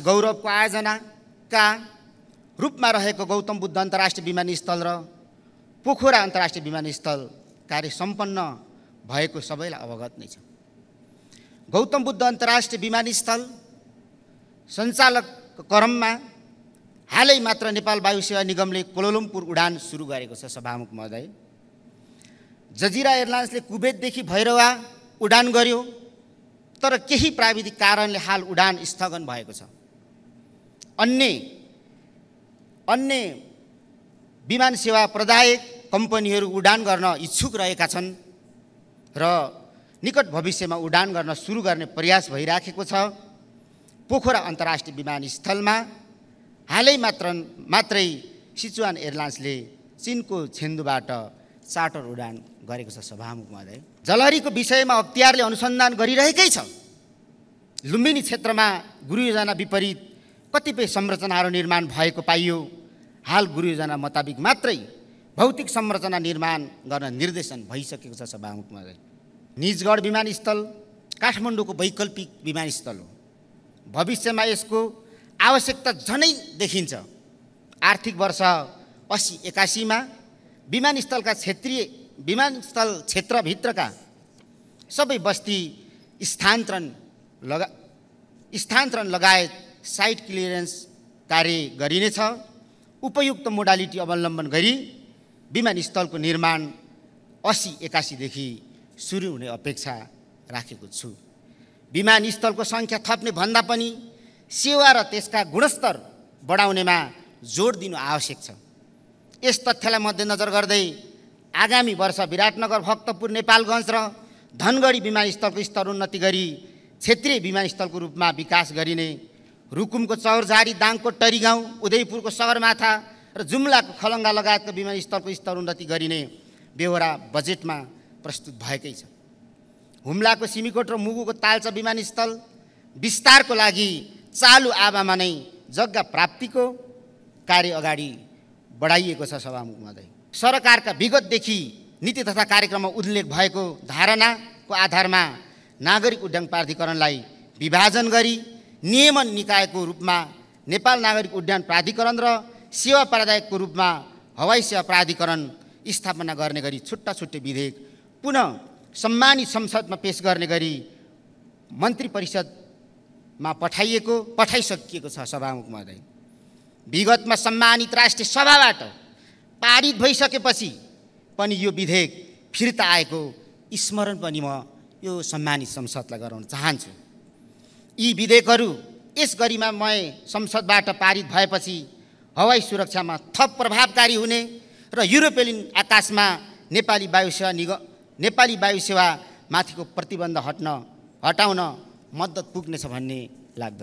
गौरवको आयोजनाका रूपमा रहेको गौतम बुद्ध अन्तर्राष्ट्रिय विमानस्थल र पोखरा अन्तर्राष्ट्रिय विमानस्थल कार्य सम्पन्न भएको सबैलाई अवगत नै छ गौतम बुद्ध अन्तर्राष्ट्रिय विमानस्थल सञ्चालक क्रममा हालै मात्र नेपाल वायु सेवा निगमले कोलोलम्पुर उडान सुरु गरेको छ सभामुख महोदय जजिरा एयरलाइन्सले कुवेतदेखि भैरवा उडान गर्यो तर केही प्राविधिक कारणले हाल उडान स्थगन भएको छ अन्य अन्य विमान सेवा प्रदायक कम्पनीहरू उडान गर्न इच्छुक रहेका छन् र निकट भविष्यमा उडान गर्न सुरु गर्ने प्रयास भइराखेको छ पोखरा अन्तर्राष्ट्रिय विमानस्थलमा हालै मात्र मात्रै सिचुवान एयरलाइन्सले चिनको छेन्दुबाट चार्टर उडान गरेको छ सभामुख महोदय जलहरीको विषयमा अख्तियारले अनुसन्धान गरिरहेकै छ लुम्बिनी क्षेत्रमा गुरुयोजना विपरीत कतिपय संरचनाहरू निर्माण भएको पाइयो हाल गुरुयोजना मुताबिक मात्रै भौतिक संरचना निर्माण गर्न निर्देशन भइसकेको छ सभामुखमा निजगढ विमानस्थल काठमाडौँको वैकल्पिक विमानस्थल हो भविष्यमा यसको आवश्यकता झनै देखिन्छ आर्थिक वर्ष असी एकासीमा विमानस्थलका क्षेत्रीय विमानस्थल क्षेत्रभित्रका सबै बस्ती स्थानान्तरण लगा स्थानान्तरण लगायत साइट क्लियरेन्स कार्य गरिनेछ उपयुक्त मोडालिटी अवलम्बन गरी विमानस्थलको निर्माण असी एकासीदेखि सुरु हुने अपेक्षा राखेको छु विमानस्थलको सङ्ख्या थप्ने भन्दा पनि सेवा र त्यसका गुणस्तर बढाउनेमा जोड दिनु आवश्यक छ यस तथ्यलाई मध्यनजर गर्दै आगामी वर्ष विराटनगर भक्तपुर नेपालगञ्ज र धनगढी विमानस्थलको स्तर उन्नति गरी क्षेत्रीय विमानस्थलको रूपमा विकास गरिने रुकुमको चौरझारी दाङको टरीगाउँ उदयपुरको सगरमाथा र जुम्लाको खलङ्गा लगायतको विमानस्थलको स्तर उन्नति गरिने बेहोरा बजेटमा प्रस्तुत भएकै छ हुम्लाको सिमीकोट र मुगुको तालचा विमानस्थल विस्तारको लागि चालु आवामा नै जग्गा प्राप्तिको कार्य अगाडि बढाइएको छ सभामुख सरकारका विगतदेखि नीति तथा कार्यक्रममा उल्लेख भएको धारणाको आधारमा नागरिक उड्डयन प्राधिकरणलाई विभाजन गरी नियमन निकायको रूपमा नेपाल नागरिक उड्डयन प्राधिकरण र सेवा प्रदायकको रूपमा हवाई सेवा प्राधिकरण स्थापना गर्ने गरी छुट्टा छुट्टै विधेयक पुनः सम्मानित संसदमा पेस गर्ने गरी मन्त्री परिषदमा पठाइएको पठाइसकिएको छ सभामुख महोदय विगतमा सम्मानित राष्ट्रिय सभाबाट पारित भइसकेपछि पनि यो विधेयक फिर्ता आएको स्मरण पनि म यो सम्मानित संसदलाई गराउन चाहन्छु यी विधेयकहरू यस मय संसदबाट पारित भएपछि हवाई सुरक्षामा थप प्रभावकारी हुने र युरोपियन आकाशमा नेपाली वायुसेवा निग नेपाली वायुसेवामाथिको प्रतिबन्ध हट्न हटाउन मद्दत पुग्नेछ भन्ने लाग्दछ